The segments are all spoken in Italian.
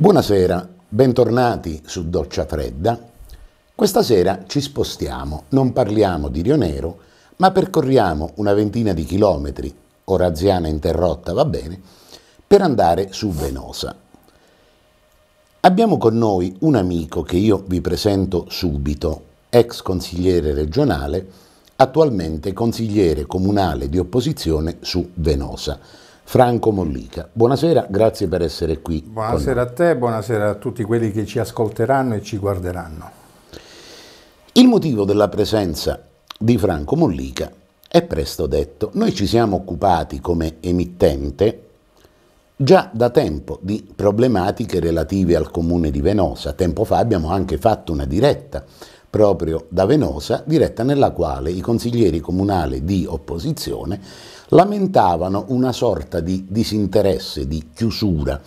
Buonasera, bentornati su Doccia Fredda. Questa sera ci spostiamo, non parliamo di Rio Nero, ma percorriamo una ventina di chilometri, oraziana interrotta va bene, per andare su Venosa. Abbiamo con noi un amico che io vi presento subito, ex consigliere regionale, attualmente consigliere comunale di opposizione su Venosa Franco Mollica. Buonasera, grazie per essere qui. Buonasera a te, buonasera a tutti quelli che ci ascolteranno e ci guarderanno. Il motivo della presenza di Franco Mollica è presto detto. Noi ci siamo occupati come emittente già da tempo di problematiche relative al comune di Venosa. Tempo fa abbiamo anche fatto una diretta proprio da Venosa, diretta nella quale i consiglieri comunali di opposizione lamentavano una sorta di disinteresse, di chiusura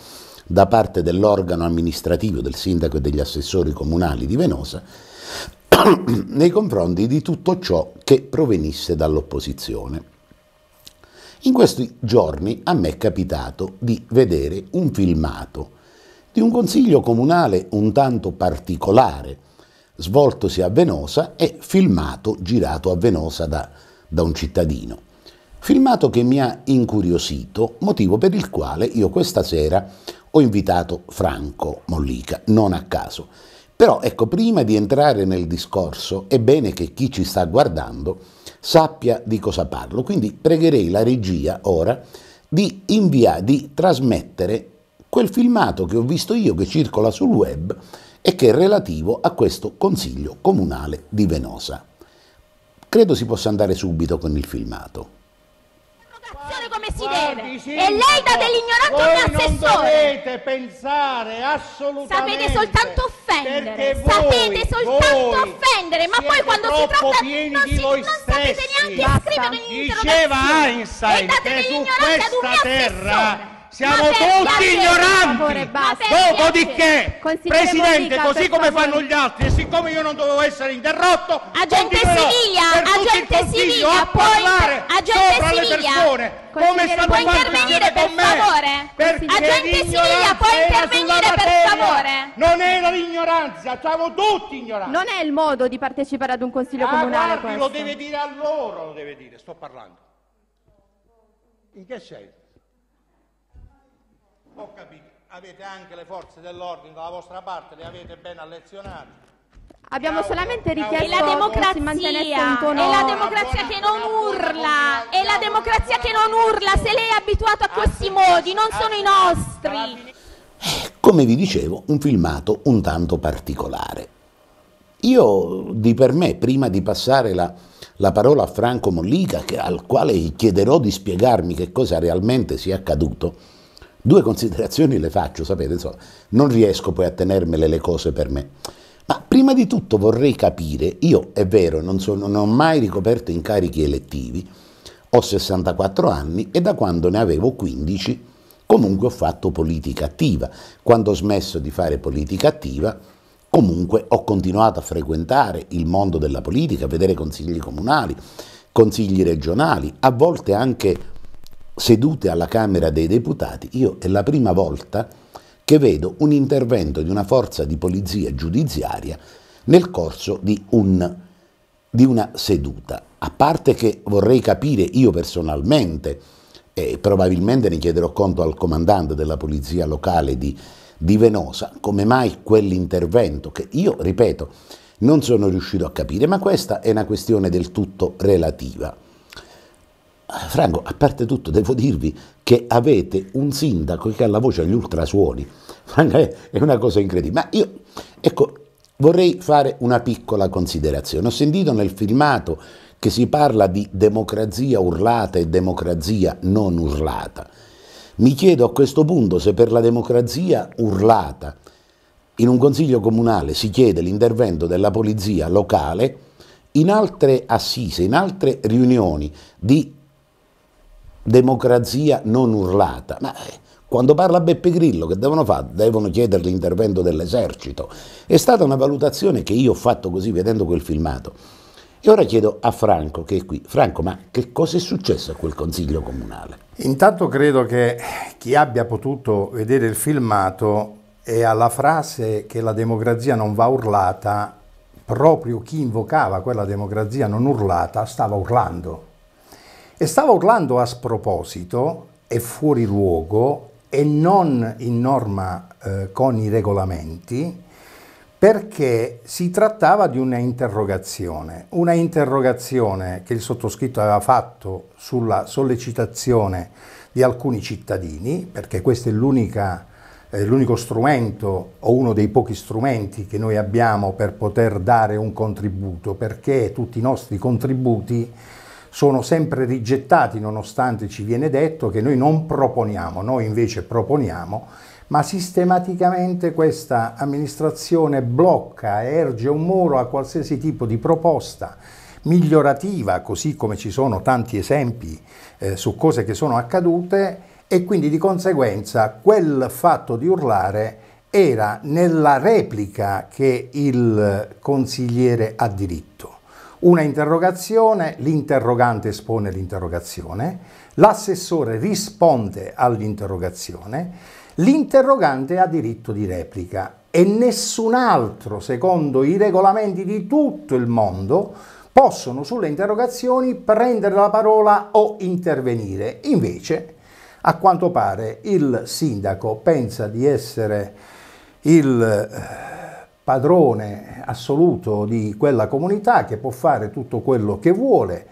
da parte dell'organo amministrativo del sindaco e degli assessori comunali di Venosa nei confronti di tutto ciò che provenisse dall'opposizione. In questi giorni a me è capitato di vedere un filmato di un consiglio comunale un tanto particolare, svoltosi a Venosa e filmato, girato a Venosa da, da un cittadino. Filmato che mi ha incuriosito, motivo per il quale io questa sera ho invitato Franco Mollica, non a caso. Però ecco, prima di entrare nel discorso, è bene che chi ci sta guardando sappia di cosa parlo, quindi pregherei la regia ora di, invia, di trasmettere quel filmato che ho visto io che circola sul web e che è relativo a questo Consiglio Comunale di Venosa. Credo si possa andare subito con il filmato l'amministrazione come si deve sindaco, e lei dà dell'ignorante come assessore. Non dovete pensare assolutamente. Sapete soltanto offendere, voi, sapete soltanto offendere, ma poi quando si tratta non, si, non sapete neanche Basta. scrivere in Diceva Einstein che su questa terra siamo tutti ignoranti. Dopodiché, Presidente, così come fanno gli altri, e siccome io non dovevo essere interrotto, agente Siviglia, agente Siviglia, puoi agente Siviglia, come stato puoi intervenire per favore? Agente Siviglia, puoi intervenire per favore? Non era l'ignoranza, siamo tutti ignoranti. Non è il modo di partecipare ad un consiglio ah, comunale guardi, questo. lo deve dire a loro, lo deve dire, sto parlando. In che senso? ho capito, avete anche le forze dell'ordine dalla vostra parte, le avete ben allezionate. Abbiamo solamente richiesto che la democrazia, un tono... è la democrazia che non urla, è la democrazia che non urla, se lei è abituato a ah, questi modi, non ah, sono i nostri. Ah, Come vi dicevo, un filmato un tanto particolare. Io di per me, prima di passare la, la parola a Franco Mollica, che, al quale chiederò di spiegarmi che cosa realmente sia accaduto, Due considerazioni le faccio, sapete, insomma, non riesco poi a tenermele le cose per me. Ma prima di tutto vorrei capire, io è vero, non, sono, non ho mai ricoperto incarichi elettivi, ho 64 anni e da quando ne avevo 15 comunque ho fatto politica attiva. Quando ho smesso di fare politica attiva, comunque ho continuato a frequentare il mondo della politica, a vedere consigli comunali, consigli regionali, a volte anche sedute alla Camera dei Deputati, io è la prima volta che vedo un intervento di una forza di polizia giudiziaria nel corso di, un, di una seduta. A parte che vorrei capire io personalmente, e probabilmente ne chiederò conto al comandante della polizia locale di, di Venosa, come mai quell'intervento che io, ripeto, non sono riuscito a capire, ma questa è una questione del tutto relativa. Eh, Franco, a parte tutto, devo dirvi che avete un sindaco che ha la voce agli ultrasuoni. è una cosa incredibile. Ma io, ecco, vorrei fare una piccola considerazione. Ho sentito nel filmato che si parla di democrazia urlata e democrazia non urlata. Mi chiedo a questo punto se per la democrazia urlata in un consiglio comunale si chiede l'intervento della polizia locale, in altre assise, in altre riunioni di democrazia non urlata. Ma eh, quando parla Beppe Grillo, che devono fare? Devono chiedere l'intervento dell'esercito. È stata una valutazione che io ho fatto così vedendo quel filmato. E ora chiedo a Franco, che è qui. Franco, ma che cosa è successo a quel consiglio comunale? Intanto credo che chi abbia potuto vedere il filmato e alla frase che la democrazia non va urlata, proprio chi invocava quella democrazia non urlata stava urlando e stava urlando a sproposito e fuori luogo e non in norma eh, con i regolamenti perché si trattava di una interrogazione, una interrogazione che il sottoscritto aveva fatto sulla sollecitazione di alcuni cittadini, perché questo è l'unico eh, strumento o uno dei pochi strumenti che noi abbiamo per poter dare un contributo, perché tutti i nostri contributi sono sempre rigettati nonostante ci viene detto che noi non proponiamo, noi invece proponiamo, ma sistematicamente questa amministrazione blocca, erge un muro a qualsiasi tipo di proposta migliorativa, così come ci sono tanti esempi eh, su cose che sono accadute e quindi di conseguenza quel fatto di urlare era nella replica che il consigliere ha diritto una interrogazione, l'interrogante espone l'interrogazione, l'assessore risponde all'interrogazione, l'interrogante ha diritto di replica e nessun altro, secondo i regolamenti di tutto il mondo, possono sulle interrogazioni prendere la parola o intervenire. Invece, a quanto pare, il sindaco pensa di essere il eh, padrone assoluto di quella comunità che può fare tutto quello che vuole,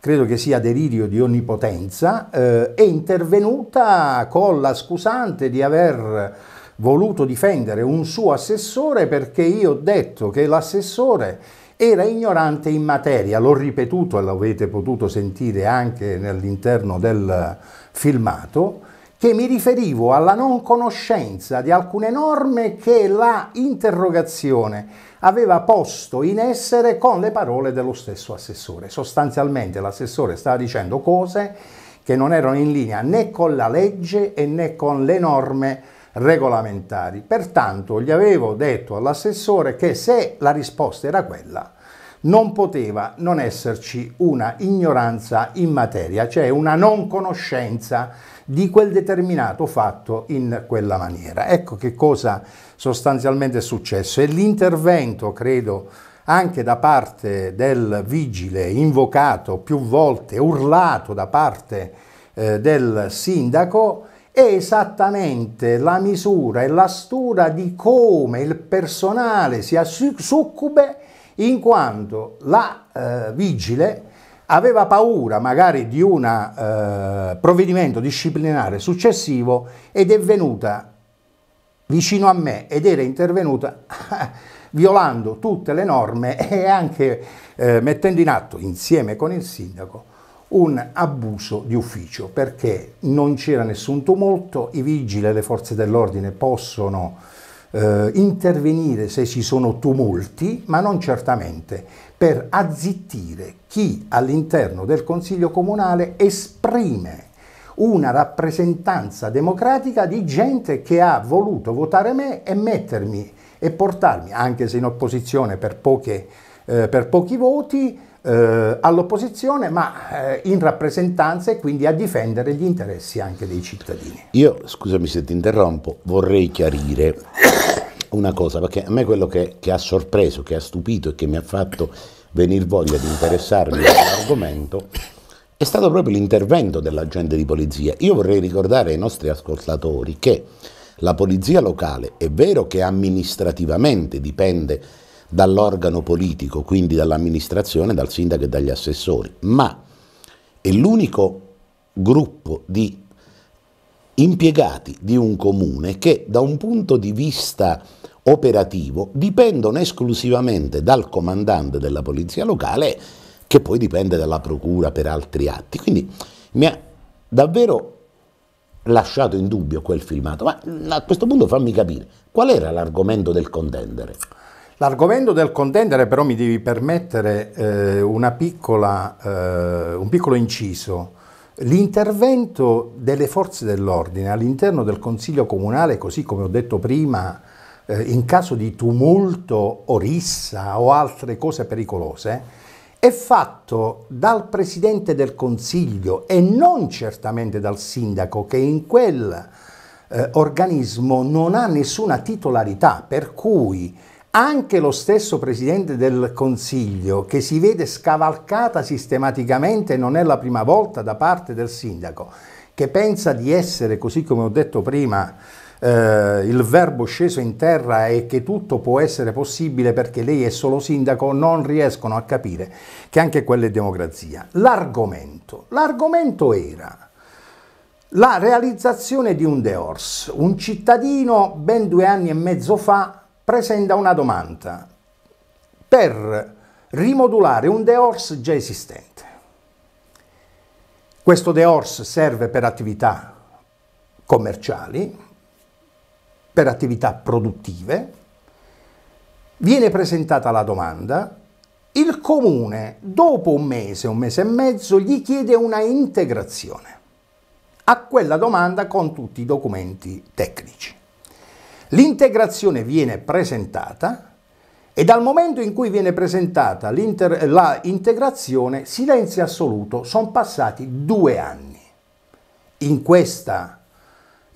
credo che sia delirio di onnipotenza, eh, è intervenuta con la scusante di aver voluto difendere un suo assessore perché io ho detto che l'assessore era ignorante in materia, l'ho ripetuto e l'avete potuto sentire anche all'interno del filmato, che mi riferivo alla non conoscenza di alcune norme che la interrogazione aveva posto in essere con le parole dello stesso assessore. Sostanzialmente l'assessore stava dicendo cose che non erano in linea né con la legge né con le norme regolamentari. Pertanto gli avevo detto all'assessore che se la risposta era quella, non poteva non esserci una ignoranza in materia, cioè una non conoscenza di quel determinato fatto in quella maniera. Ecco che cosa sostanzialmente è successo e l'intervento, credo, anche da parte del vigile invocato più volte, urlato da parte eh, del sindaco, è esattamente la misura e la stura di come il personale sia succube in quanto la eh, vigile aveva paura magari di un eh, provvedimento disciplinare successivo ed è venuta vicino a me ed era intervenuta violando tutte le norme e anche eh, mettendo in atto insieme con il sindaco un abuso di ufficio perché non c'era nessun tumulto, i vigili e le forze dell'ordine possono eh, intervenire se ci sono tumulti, ma non certamente per azzittire chi all'interno del Consiglio Comunale esprime una rappresentanza democratica di gente che ha voluto votare me e mettermi e portarmi, anche se in opposizione per, poche, eh, per pochi voti, eh, all'opposizione, ma eh, in rappresentanza e quindi a difendere gli interessi anche dei cittadini. Io, scusami se ti interrompo, vorrei chiarire una cosa, perché a me quello che, che ha sorpreso, che ha stupito e che mi ha fatto venire voglia di interessarmi all'argomento è stato proprio l'intervento dell'agente di polizia. Io vorrei ricordare ai nostri ascoltatori che la polizia locale è vero che amministrativamente dipende dall'organo politico, quindi dall'amministrazione, dal sindaco e dagli assessori, ma è l'unico gruppo di impiegati di un comune che da un punto di vista operativo dipendono esclusivamente dal comandante della polizia locale che poi dipende dalla procura per altri atti. Quindi mi ha davvero lasciato in dubbio quel filmato, ma mm, a questo punto fammi capire qual era l'argomento del contendere. L'argomento del contendere però mi devi permettere eh, piccola, eh, un piccolo inciso. L'intervento delle forze dell'ordine all'interno del Consiglio Comunale, così come ho detto prima, eh, in caso di tumulto o rissa o altre cose pericolose, è fatto dal Presidente del Consiglio e non certamente dal Sindaco che in quel eh, organismo non ha nessuna titolarità, per cui anche lo stesso Presidente del Consiglio che si vede scavalcata sistematicamente, non è la prima volta da parte del Sindaco, che pensa di essere, così come ho detto prima, eh, il verbo sceso in terra e che tutto può essere possibile perché lei è solo sindaco, non riescono a capire che anche quella è democrazia. L'argomento, l'argomento era la realizzazione di un Deors. Un cittadino ben due anni e mezzo fa presenta una domanda per rimodulare un Deors già esistente. Questo Deors serve per attività commerciali, per attività produttive, viene presentata la domanda, il comune dopo un mese, un mese e mezzo, gli chiede una integrazione a quella domanda con tutti i documenti tecnici. L'integrazione viene presentata e dal momento in cui viene presentata l'integrazione, silenzio assoluto, sono passati due anni. In questa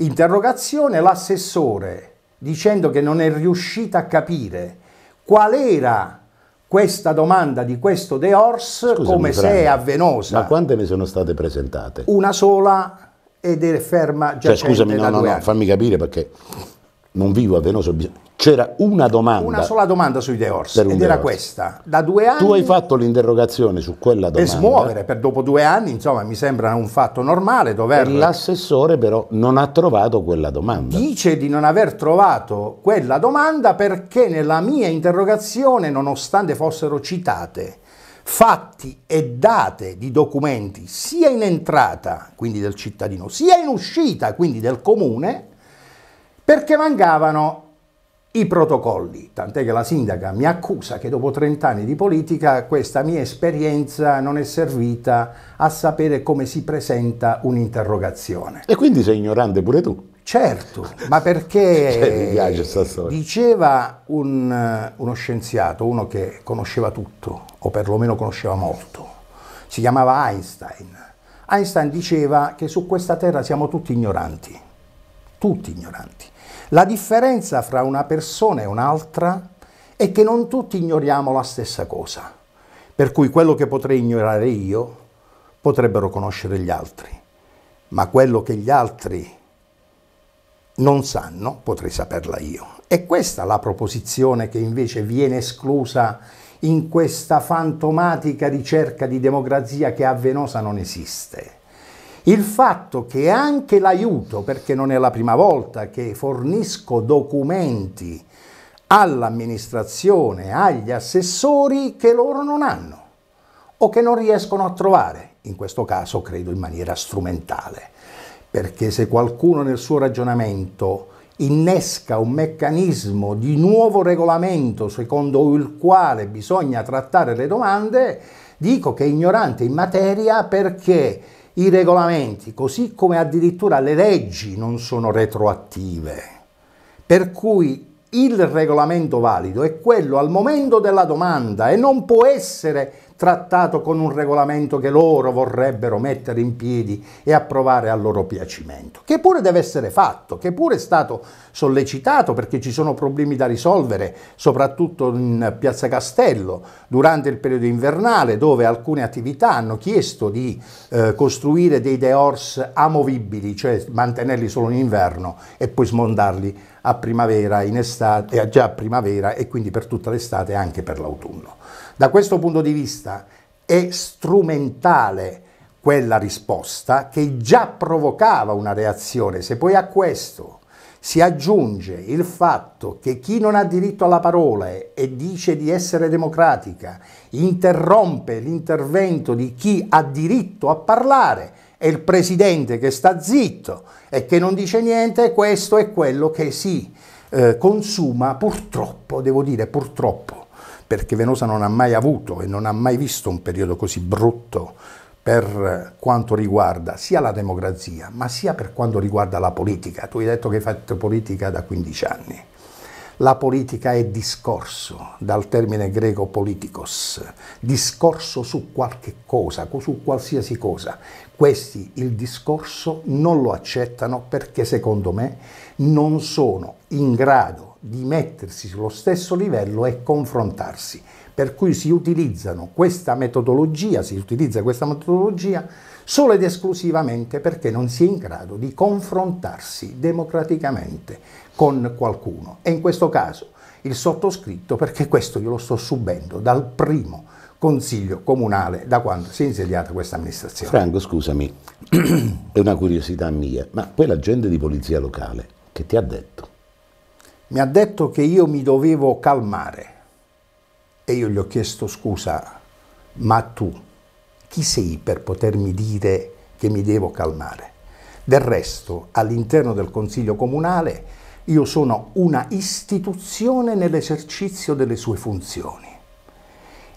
interrogazione l'assessore dicendo che non è riuscita a capire qual era questa domanda di questo De Ors Scusami, come Frank, se è avvenosa. Ma quante ne sono state presentate? Una sola ed è ferma già cioè, scusami, no, no, no, fammi capire perché non vivo a Venoso, c'era una domanda. Una sola domanda sui De Ors, ed era questa. Da due anni... Tu hai fatto l'interrogazione su quella domanda. E smuovere, per dopo due anni, insomma, mi sembra un fatto normale dover... L'assessore però non ha trovato quella domanda. Dice di non aver trovato quella domanda perché nella mia interrogazione, nonostante fossero citate fatti e date di documenti sia in entrata, quindi del cittadino, sia in uscita, quindi del comune, perché mancavano i protocolli, tant'è che la sindaca mi accusa che dopo 30 anni di politica questa mia esperienza non è servita a sapere come si presenta un'interrogazione. E quindi sei ignorante pure tu. Certo, ma perché cioè, mi piace diceva un, uno scienziato, uno che conosceva tutto, o perlomeno conosceva molto, si chiamava Einstein. Einstein diceva che su questa terra siamo tutti ignoranti, tutti ignoranti. La differenza fra una persona e un'altra è che non tutti ignoriamo la stessa cosa, per cui quello che potrei ignorare io potrebbero conoscere gli altri, ma quello che gli altri non sanno potrei saperla io. E questa è la proposizione che invece viene esclusa in questa fantomatica ricerca di democrazia che a Venosa non esiste. Il fatto che anche l'aiuto, perché non è la prima volta che fornisco documenti all'amministrazione, agli assessori che loro non hanno o che non riescono a trovare, in questo caso credo in maniera strumentale, perché se qualcuno nel suo ragionamento innesca un meccanismo di nuovo regolamento secondo il quale bisogna trattare le domande, dico che è ignorante in materia perché i regolamenti, così come addirittura le leggi non sono retroattive, per cui il regolamento valido è quello al momento della domanda e non può essere trattato con un regolamento che loro vorrebbero mettere in piedi e approvare a loro piacimento, che pure deve essere fatto, che pure è stato sollecitato perché ci sono problemi da risolvere, soprattutto in Piazza Castello, durante il periodo invernale, dove alcune attività hanno chiesto di eh, costruire dei dehors amovibili, cioè mantenerli solo in inverno e poi smontarli a primavera, in estate, eh, già a primavera e quindi per tutta l'estate e anche per l'autunno. Da questo punto di vista risposta è strumentale quella risposta che già provocava una reazione. Se poi a questo si aggiunge il fatto che chi non ha diritto alla parola e dice di essere democratica interrompe l'intervento di chi ha diritto a parlare e il presidente che sta zitto e che non dice niente, questo è quello che si eh, consuma purtroppo, devo dire purtroppo, perché Venosa non ha mai avuto e non ha mai visto un periodo così brutto per quanto riguarda sia la democrazia, ma sia per quanto riguarda la politica. Tu hai detto che hai fatto politica da 15 anni. La politica è discorso, dal termine greco politikos, discorso su qualche cosa, su qualsiasi cosa. Questi il discorso non lo accettano perché secondo me non sono in grado di mettersi sullo stesso livello e confrontarsi. Per cui si utilizzano questa metodologia, si utilizza questa metodologia solo ed esclusivamente perché non si è in grado di confrontarsi democraticamente con qualcuno. E in questo caso il sottoscritto perché questo io lo sto subendo dal primo consiglio comunale da quando si è insediata questa amministrazione. Franco, scusami, è una curiosità mia, ma quella gente di polizia locale che ti ha detto? mi ha detto che io mi dovevo calmare e io gli ho chiesto scusa, ma tu chi sei per potermi dire che mi devo calmare? Del resto, all'interno del Consiglio Comunale io sono una istituzione nell'esercizio delle sue funzioni.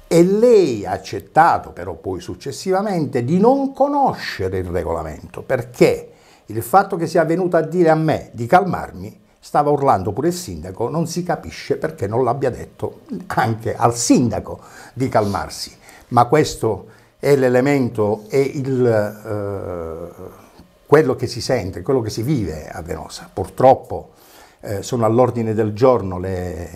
E lei ha accettato però poi successivamente di non conoscere il regolamento perché il fatto che sia venuto a dire a me di calmarmi stava urlando pure il sindaco, non si capisce perché non l'abbia detto anche al sindaco di calmarsi, ma questo è l'elemento, è il, eh, quello che si sente, quello che si vive a Venosa. Purtroppo eh, sono all'ordine del giorno le,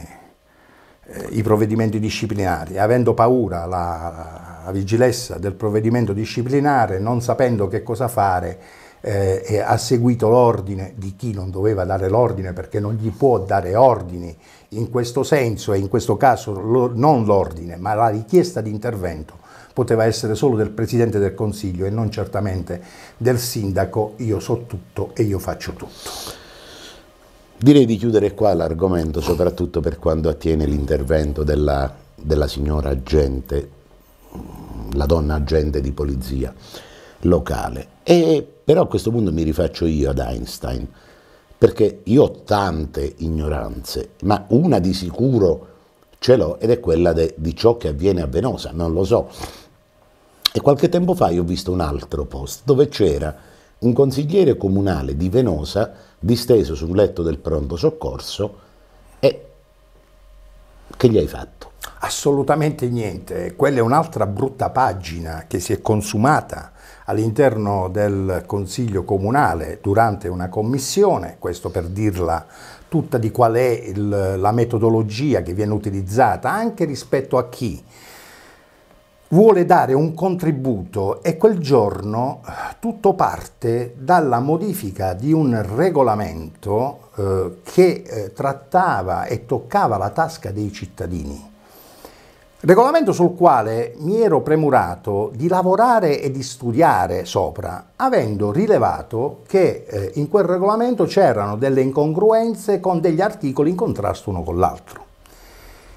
eh, i provvedimenti disciplinari, avendo paura la, la vigilessa del provvedimento disciplinare, non sapendo che cosa fare, eh, ha seguito l'ordine di chi non doveva dare l'ordine perché non gli può dare ordini in questo senso e in questo caso lo, non l'ordine ma la richiesta di intervento poteva essere solo del Presidente del Consiglio e non certamente del Sindaco io so tutto e io faccio tutto. Direi di chiudere qua l'argomento soprattutto per quanto attiene l'intervento della, della signora agente, la donna agente di polizia locale. E, però a questo punto mi rifaccio io ad Einstein, perché io ho tante ignoranze, ma una di sicuro ce l'ho ed è quella de, di ciò che avviene a Venosa, non lo so. E qualche tempo fa io ho visto un altro post dove c'era un consigliere comunale di Venosa disteso sul letto del pronto soccorso e che gli hai fatto? Assolutamente niente, quella è un'altra brutta pagina che si è consumata all'interno del Consiglio Comunale durante una commissione, questo per dirla tutta di qual è il, la metodologia che viene utilizzata anche rispetto a chi vuole dare un contributo e quel giorno tutto parte dalla modifica di un regolamento eh, che eh, trattava e toccava la tasca dei cittadini. Regolamento sul quale mi ero premurato di lavorare e di studiare sopra, avendo rilevato che eh, in quel regolamento c'erano delle incongruenze con degli articoli in contrasto uno con l'altro.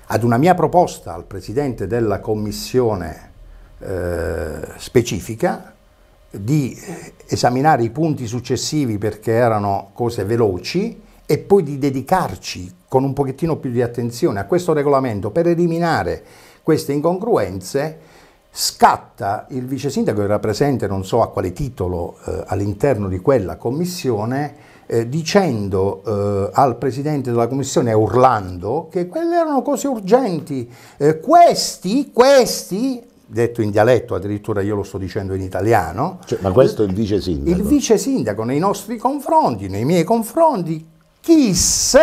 Ad una mia proposta al Presidente della Commissione eh, specifica di esaminare i punti successivi perché erano cose veloci e poi di dedicarci con un pochettino più di attenzione a questo regolamento per eliminare queste incongruenze scatta il vice sindaco, era presente non so a quale titolo eh, all'interno di quella commissione, eh, dicendo eh, al presidente della commissione, urlando, che quelle erano cose urgenti. Eh, questi, questi, detto in dialetto, addirittura io lo sto dicendo in italiano. Cioè, ma questo è il vice sindaco? Il vice sindaco nei nostri confronti, nei miei confronti, kiss,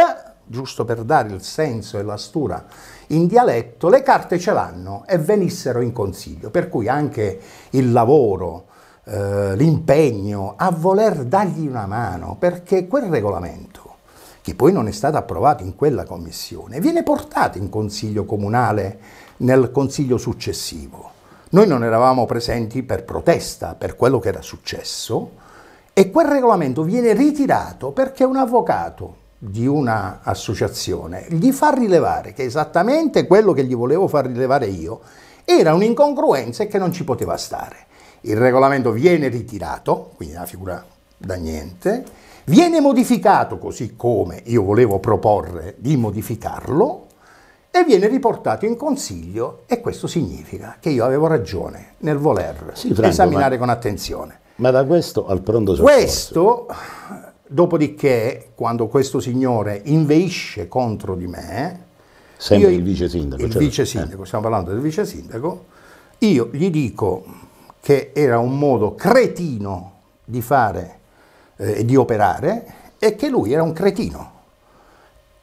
giusto per dare il senso e la stura in dialetto, le carte ce l'hanno e venissero in consiglio, per cui anche il lavoro, eh, l'impegno a voler dargli una mano, perché quel regolamento, che poi non è stato approvato in quella commissione, viene portato in consiglio comunale nel consiglio successivo. Noi non eravamo presenti per protesta, per quello che era successo, e quel regolamento viene ritirato perché un avvocato di un'associazione, gli fa rilevare che esattamente quello che gli volevo far rilevare io era un'incongruenza e che non ci poteva stare. Il regolamento viene ritirato, quindi una figura da niente, viene modificato così come io volevo proporre di modificarlo e viene riportato in consiglio e questo significa che io avevo ragione nel voler sì, Franco, esaminare ma... con attenzione. Ma da questo al pronto soccorso. Questo Dopodiché, quando questo signore inveisce contro di me, sempre io, il vice sindaco, il cioè, vice eh. sindaco eh. stiamo parlando del vice sindaco, io gli dico che era un modo cretino di fare eh, e eh, di operare e che lui era un cretino.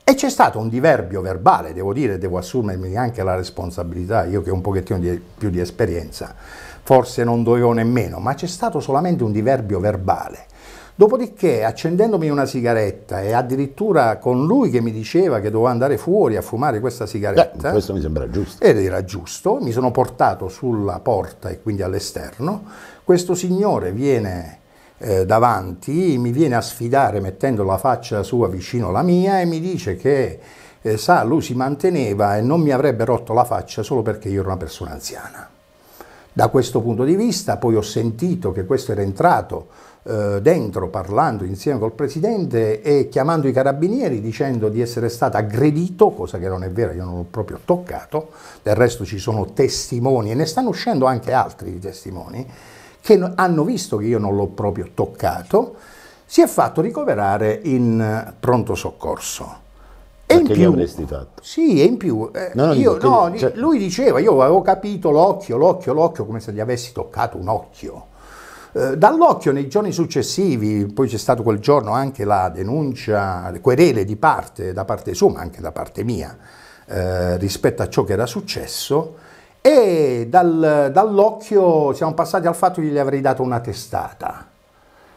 E c'è stato un diverbio verbale, devo dire, devo assumermi anche la responsabilità, io che ho un pochettino di, più di esperienza, forse non dovevo nemmeno, ma c'è stato solamente un diverbio verbale Dopodiché, accendendomi una sigaretta e addirittura con lui che mi diceva che dovevo andare fuori a fumare questa sigaretta. Beh, questo mi sembra giusto. Ed era giusto, mi sono portato sulla porta e quindi all'esterno. Questo signore viene eh, davanti, mi viene a sfidare mettendo la faccia sua vicino alla mia e mi dice che eh, sa, lui si manteneva e non mi avrebbe rotto la faccia solo perché io ero una persona anziana. Da questo punto di vista poi ho sentito che questo era entrato eh, dentro parlando insieme col presidente e chiamando i carabinieri dicendo di essere stato aggredito, cosa che non è vera, io non l'ho proprio toccato, del resto ci sono testimoni e ne stanno uscendo anche altri testimoni che hanno visto che io non l'ho proprio toccato, si è fatto ricoverare in eh, pronto soccorso. E in, più, sì, e in più, eh, no, io, dico, no, cioè... lui diceva, io avevo capito l'occhio, l'occhio, l'occhio, come se gli avessi toccato un occhio. Eh, dall'occhio nei giorni successivi, poi c'è stato quel giorno anche la denuncia, le querele di parte, da parte sua, ma anche da parte mia, eh, rispetto a ciò che era successo, e dal, dall'occhio siamo passati al fatto che gli avrei dato una testata.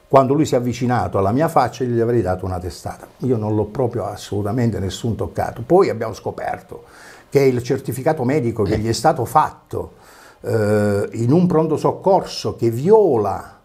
Quando lui si è avvicinato alla mia faccia gli avrei dato una testata. Io non l'ho proprio assolutamente nessun toccato. Poi abbiamo scoperto che il certificato medico che gli è stato fatto eh, in un pronto soccorso che viola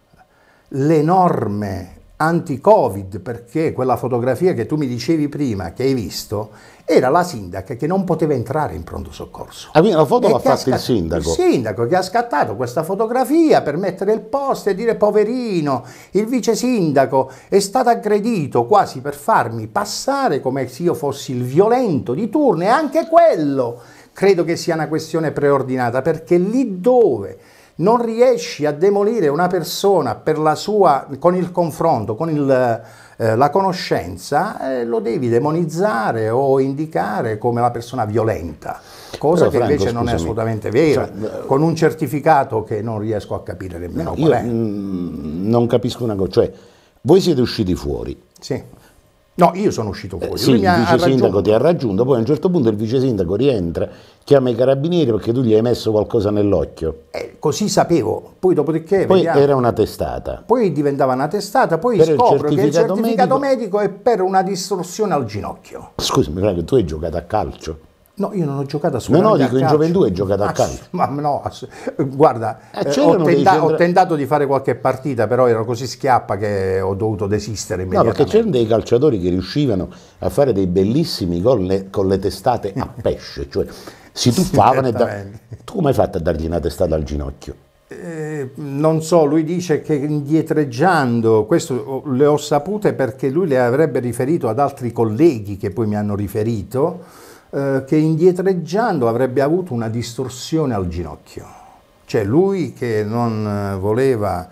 le norme anti-Covid, perché quella fotografia che tu mi dicevi prima, che hai visto, era la sindaca che non poteva entrare in pronto soccorso. Ah, quindi la foto l'ha fatta il sindaco? Il sindaco che ha scattato questa fotografia per mettere il posto e dire poverino, il vice sindaco è stato aggredito quasi per farmi passare come se io fossi il violento di turno e anche quello credo che sia una questione preordinata, perché lì dove non riesci a demolire una persona sua, con il confronto, con il, eh, la conoscenza, eh, lo devi demonizzare o indicare come la persona violenta, cosa Però, che Franco, invece scusami, non è assolutamente vera, cioè, eh, con un certificato che non riesco a capire nemmeno no, qual io, è. Mm, non capisco una cosa, cioè voi siete usciti fuori. Sì No, io sono uscito fuori. Eh, sì, il vice sindaco ti ha raggiunto, poi a un certo punto il vice sindaco rientra, chiama i carabinieri perché tu gli hai messo qualcosa nell'occhio. Eh, così sapevo, poi dopodiché... Poi vediamo. era una testata. Poi diventava una testata, poi per scopro il che il certificato medico... medico... è per una distorsione al ginocchio. Scusami, tu hai giocato a calcio? No, io non ho giocato a assolutamente. No, no, dico in gioventù hai giocato a calcio. Ma no, guarda, eh, eh ho, tenta centra... ho, tentato di fare qualche partita, però ero così schiappa che ho dovuto desistere No, perché c'erano dei calciatori che riuscivano a fare dei bellissimi gol con le testate a pesce, cioè si tuffavano e da... Tu come hai fatto a dargli una testata al ginocchio? Eh, non so, lui dice che indietreggiando, questo le ho sapute perché lui le avrebbe riferito ad altri colleghi che poi mi hanno riferito, eh, che indietreggiando avrebbe avuto una distorsione al ginocchio. Cioè lui che non eh, voleva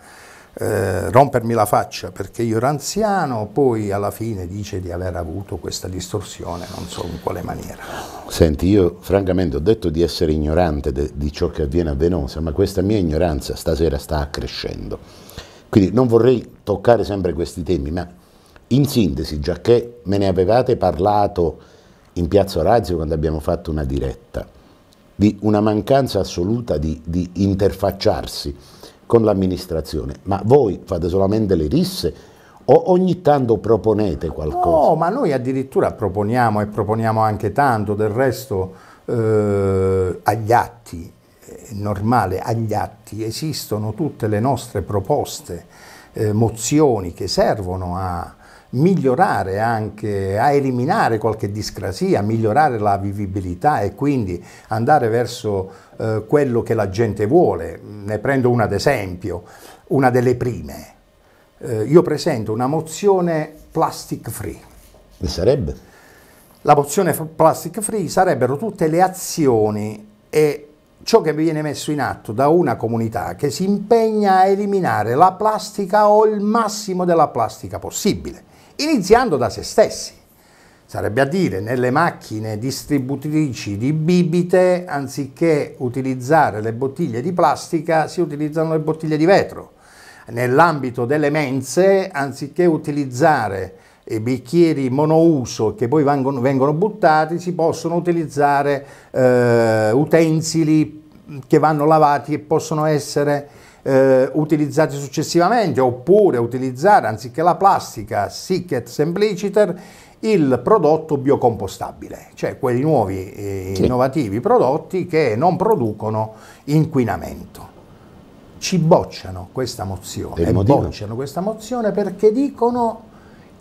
eh, rompermi la faccia perché io ero anziano, poi alla fine dice di aver avuto questa distorsione, non so in quale maniera. Senti, io francamente ho detto di essere ignorante di ciò che avviene a Venosa, ma questa mia ignoranza stasera sta accrescendo. Quindi non vorrei toccare sempre questi temi, ma in sintesi, già che me ne avevate parlato in Piazza Razio quando abbiamo fatto una diretta, di una mancanza assoluta di, di interfacciarsi con l'amministrazione, ma voi fate solamente le risse o ogni tanto proponete qualcosa? No, ma noi addirittura proponiamo e proponiamo anche tanto, del resto eh, agli atti, è normale, agli atti esistono tutte le nostre proposte, eh, mozioni che servono a migliorare anche, a eliminare qualche discrasia, a migliorare la vivibilità e quindi andare verso eh, quello che la gente vuole. Ne prendo una ad esempio, una delle prime. Eh, io presento una mozione plastic free. Che sarebbe? La mozione plastic free sarebbero tutte le azioni e ciò che viene messo in atto da una comunità che si impegna a eliminare la plastica o il massimo della plastica possibile iniziando da se stessi. Sarebbe a dire, nelle macchine distributrici di bibite, anziché utilizzare le bottiglie di plastica, si utilizzano le bottiglie di vetro. Nell'ambito delle mense, anziché utilizzare i bicchieri monouso che poi vengono, vengono buttati, si possono utilizzare eh, utensili che vanno lavati e possono essere eh, utilizzati successivamente oppure utilizzare anziché la plastica siccet sempliciter il prodotto biocompostabile, cioè quei nuovi eh, sì. innovativi prodotti che non producono inquinamento. Ci bocciano questa mozione, bocciano questa mozione perché dicono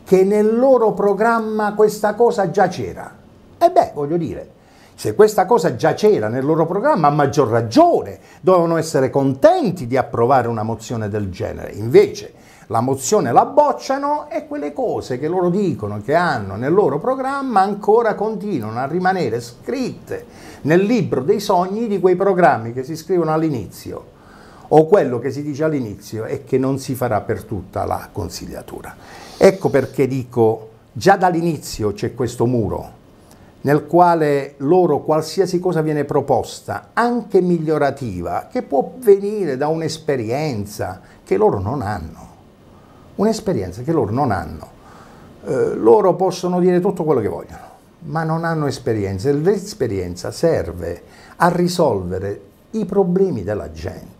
che nel loro programma questa cosa già c'era. E beh, voglio dire, se questa cosa già c'era nel loro programma, a maggior ragione dovevano essere contenti di approvare una mozione del genere. Invece la mozione la bocciano e quelle cose che loro dicono che hanno nel loro programma ancora continuano a rimanere scritte nel libro dei sogni di quei programmi che si scrivono all'inizio o quello che si dice all'inizio e che non si farà per tutta la consigliatura. Ecco perché dico, già dall'inizio c'è questo muro nel quale loro qualsiasi cosa viene proposta, anche migliorativa, che può venire da un'esperienza che loro non hanno. Un'esperienza che loro non hanno. Eh, loro possono dire tutto quello che vogliono, ma non hanno esperienza. L'esperienza serve a risolvere i problemi della gente.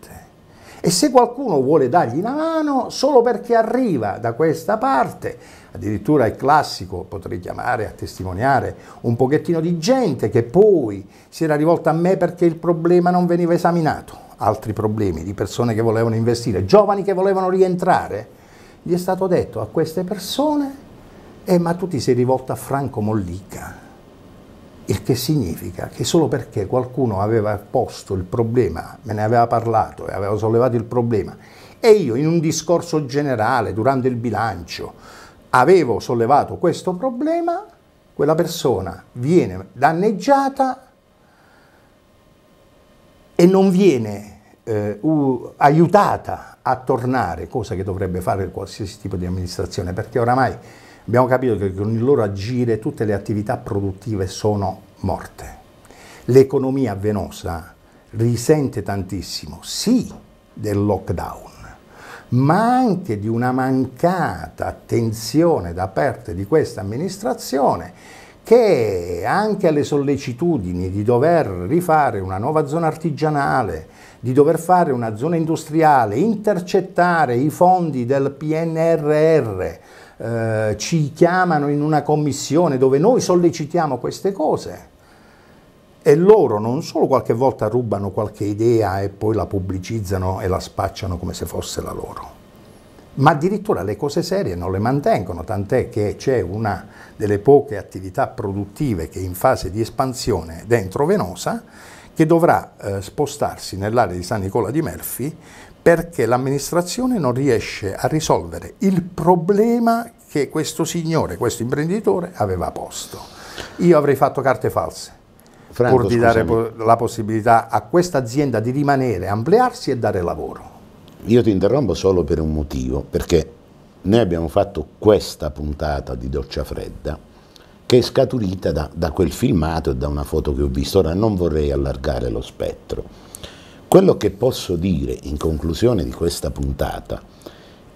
E se qualcuno vuole dargli una mano solo perché arriva da questa parte, addirittura è classico, potrei chiamare a testimoniare un pochettino di gente che poi si era rivolta a me perché il problema non veniva esaminato, altri problemi di persone che volevano investire, giovani che volevano rientrare, gli è stato detto a queste persone, eh ma tu ti sei rivolto a Franco Mollica, il che significa che solo perché qualcuno aveva posto il problema, me ne aveva parlato e aveva sollevato il problema, e io in un discorso generale durante il bilancio avevo sollevato questo problema, quella persona viene danneggiata e non viene eh, uh, aiutata a tornare, cosa che dovrebbe fare qualsiasi tipo di amministrazione, perché oramai abbiamo capito che con il loro agire tutte le attività produttive sono morte. L'economia venosa risente tantissimo, sì, del lockdown, ma anche di una mancata attenzione da parte di questa amministrazione che anche alle sollecitudini di dover rifare una nuova zona artigianale, di dover fare una zona industriale, intercettare i fondi del PNRR, eh, ci chiamano in una commissione dove noi sollecitiamo queste cose e loro non solo qualche volta rubano qualche idea e poi la pubblicizzano e la spacciano come se fosse la loro, ma addirittura le cose serie non le mantengono, tant'è che c'è una delle poche attività produttive che è in fase di espansione dentro Venosa che dovrà eh, spostarsi nell'area di San Nicola di Melfi perché l'amministrazione non riesce a risolvere il problema che questo signore, questo imprenditore aveva posto. Io avrei fatto carte false. Franco, pur di dare la possibilità a questa azienda di rimanere, ampliarsi e dare lavoro. Io ti interrompo solo per un motivo, perché noi abbiamo fatto questa puntata di Doccia Fredda che è scaturita da, da quel filmato e da una foto che ho visto. Ora non vorrei allargare lo spettro quello che posso dire in conclusione di questa puntata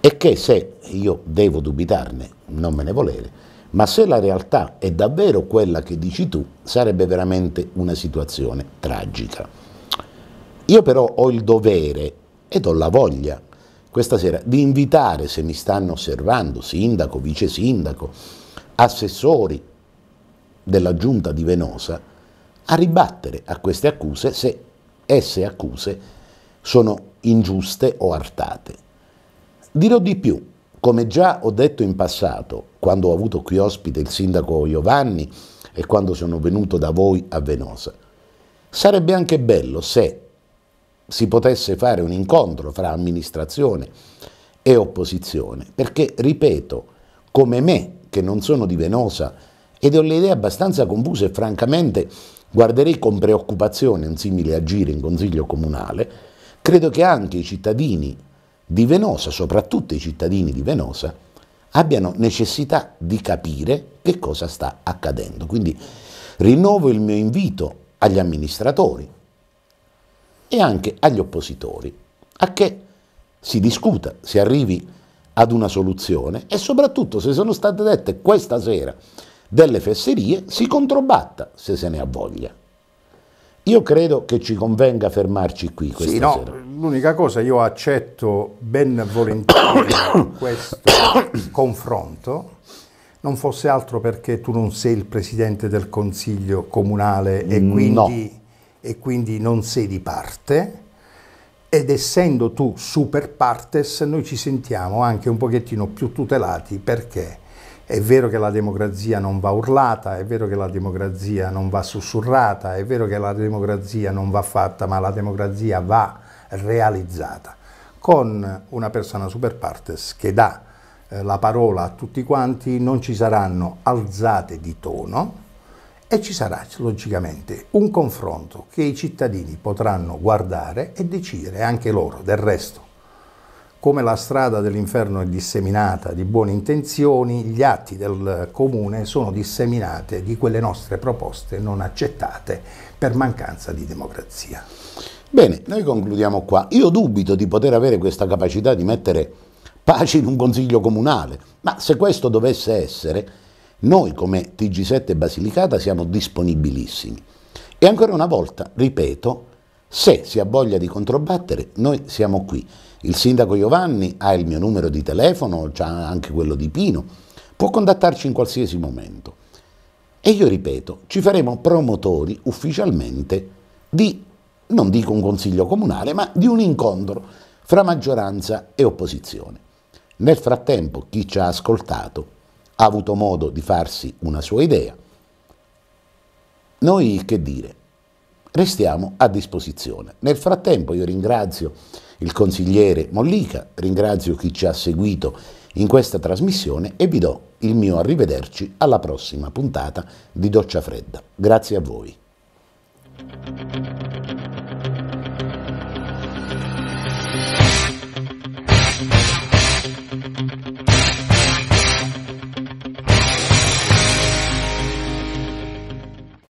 è che se io devo dubitarne, non me ne volere, ma se la realtà è davvero quella che dici tu, sarebbe veramente una situazione tragica. Io però ho il dovere ed ho la voglia questa sera di invitare, se mi stanno osservando, sindaco, vice sindaco, assessori della giunta di Venosa, a ribattere a queste accuse se esse accuse sono ingiuste o artate. Dirò di più, come già ho detto in passato, quando ho avuto qui ospite il sindaco Giovanni e quando sono venuto da voi a Venosa, sarebbe anche bello se si potesse fare un incontro fra amministrazione e opposizione, perché, ripeto, come me, che non sono di Venosa ed ho le idee abbastanza confuse e francamente Guarderei con preoccupazione un simile agire in Consiglio Comunale. Credo che anche i cittadini di Venosa, soprattutto i cittadini di Venosa, abbiano necessità di capire che cosa sta accadendo. Quindi rinnovo il mio invito agli amministratori e anche agli oppositori a che si discuta, si arrivi ad una soluzione e soprattutto se sono state dette questa sera delle fesserie si controbatta se se ne ha voglia. Io credo che ci convenga fermarci qui questa sì, no, L'unica cosa, io accetto ben volentieri questo confronto, non fosse altro perché tu non sei il presidente del consiglio comunale e quindi, no. e quindi non sei di parte ed essendo tu super partes noi ci sentiamo anche un pochettino più tutelati perché è vero che la democrazia non va urlata, è vero che la democrazia non va sussurrata, è vero che la democrazia non va fatta, ma la democrazia va realizzata con una persona super partes che dà eh, la parola a tutti quanti, non ci saranno alzate di tono e ci sarà logicamente un confronto che i cittadini potranno guardare e decidere anche loro del resto come la strada dell'inferno è disseminata di buone intenzioni, gli atti del comune sono disseminate di quelle nostre proposte non accettate per mancanza di democrazia. Bene, noi concludiamo qua. Io dubito di poter avere questa capacità di mettere pace in un consiglio comunale, ma se questo dovesse essere, noi come TG7 Basilicata siamo disponibilissimi. E ancora una volta, ripeto, se si ha voglia di controbattere, noi siamo qui. Il sindaco Giovanni ha il mio numero di telefono, ha anche quello di Pino, può contattarci in qualsiasi momento. E io ripeto, ci faremo promotori ufficialmente di, non dico un consiglio comunale, ma di un incontro fra maggioranza e opposizione. Nel frattempo chi ci ha ascoltato ha avuto modo di farsi una sua idea. Noi che dire, restiamo a disposizione. Nel frattempo io ringrazio il consigliere Mollica, ringrazio chi ci ha seguito in questa trasmissione e vi do il mio arrivederci alla prossima puntata di Doccia Fredda. Grazie a voi. Thank you.